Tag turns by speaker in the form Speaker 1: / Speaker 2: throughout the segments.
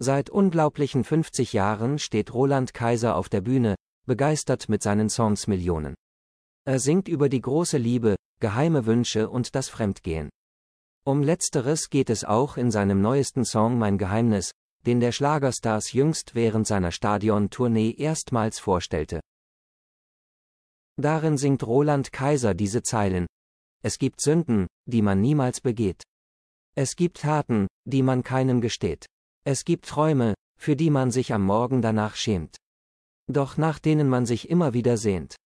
Speaker 1: Seit unglaublichen 50 Jahren steht Roland Kaiser auf der Bühne, begeistert mit seinen Songs Millionen. Er singt über die große Liebe, geheime Wünsche und das Fremdgehen. Um letzteres geht es auch in seinem neuesten Song Mein Geheimnis, den der Schlagerstars jüngst während seiner Stadion-Tournee erstmals vorstellte. Darin singt Roland Kaiser diese Zeilen. Es gibt Sünden, die man niemals begeht. Es gibt Taten, die man keinem gesteht. Es gibt Träume, für die man sich am Morgen danach schämt. Doch nach denen man sich immer wieder sehnt.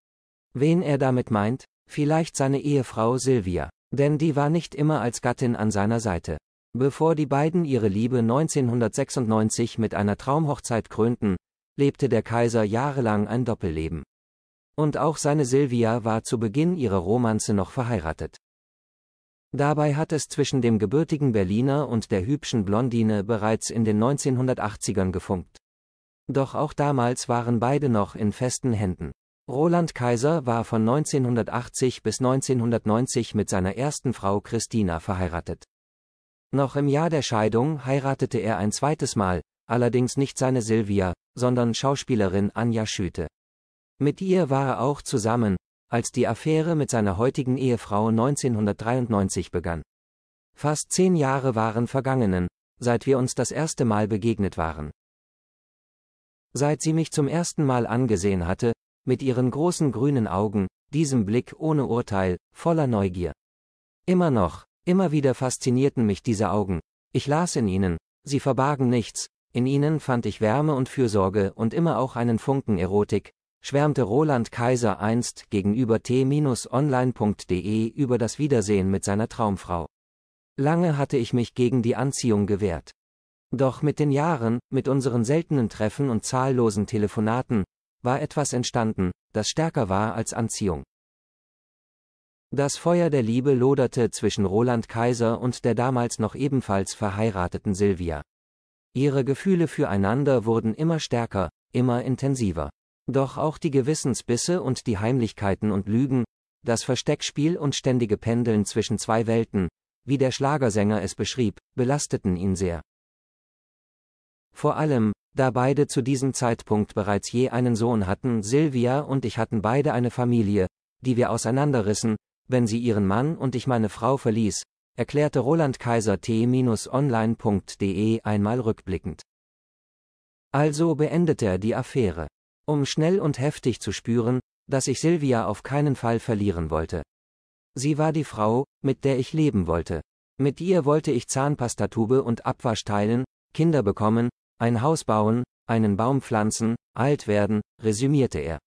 Speaker 1: Wen er damit meint? Vielleicht seine Ehefrau Silvia, Denn die war nicht immer als Gattin an seiner Seite. Bevor die beiden ihre Liebe 1996 mit einer Traumhochzeit krönten, lebte der Kaiser jahrelang ein Doppelleben. Und auch seine Silvia war zu Beginn ihrer Romanze noch verheiratet. Dabei hat es zwischen dem gebürtigen Berliner und der hübschen Blondine bereits in den 1980ern gefunkt. Doch auch damals waren beide noch in festen Händen. Roland Kaiser war von 1980 bis 1990 mit seiner ersten Frau Christina verheiratet. Noch im Jahr der Scheidung heiratete er ein zweites Mal, allerdings nicht seine Silvia, sondern Schauspielerin Anja Schüte. Mit ihr war er auch zusammen, als die Affäre mit seiner heutigen Ehefrau 1993 begann. Fast zehn Jahre waren vergangenen, seit wir uns das erste Mal begegnet waren. Seit sie mich zum ersten Mal angesehen hatte, mit ihren großen grünen Augen, diesem Blick ohne Urteil, voller Neugier. Immer noch, immer wieder faszinierten mich diese Augen, ich las in ihnen, sie verbargen nichts, in ihnen fand ich Wärme und Fürsorge und immer auch einen Funken Erotik, schwärmte Roland Kaiser einst gegenüber t-online.de über das Wiedersehen mit seiner Traumfrau. Lange hatte ich mich gegen die Anziehung gewehrt. Doch mit den Jahren, mit unseren seltenen Treffen und zahllosen Telefonaten, war etwas entstanden, das stärker war als Anziehung. Das Feuer der Liebe loderte zwischen Roland Kaiser und der damals noch ebenfalls verheirateten Silvia. Ihre Gefühle füreinander wurden immer stärker, immer intensiver. Doch auch die Gewissensbisse und die Heimlichkeiten und Lügen, das Versteckspiel und ständige Pendeln zwischen zwei Welten, wie der Schlagersänger es beschrieb, belasteten ihn sehr. Vor allem, da beide zu diesem Zeitpunkt bereits je einen Sohn hatten, Silvia und ich hatten beide eine Familie, die wir auseinanderrissen, wenn sie ihren Mann und ich meine Frau verließ, erklärte Roland Kaiser t-online.de einmal rückblickend. Also beendete er die Affäre. Um schnell und heftig zu spüren, dass ich Silvia auf keinen Fall verlieren wollte. Sie war die Frau, mit der ich leben wollte. Mit ihr wollte ich Zahnpastatube und Abwasch teilen, Kinder bekommen, ein Haus bauen, einen Baum pflanzen, alt werden, resümierte er.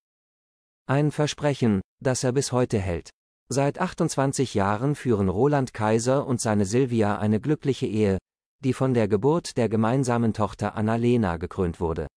Speaker 1: Ein Versprechen, das er bis heute hält. Seit 28 Jahren führen Roland Kaiser und seine Silvia eine glückliche Ehe, die von der Geburt der gemeinsamen Tochter Annalena gekrönt wurde.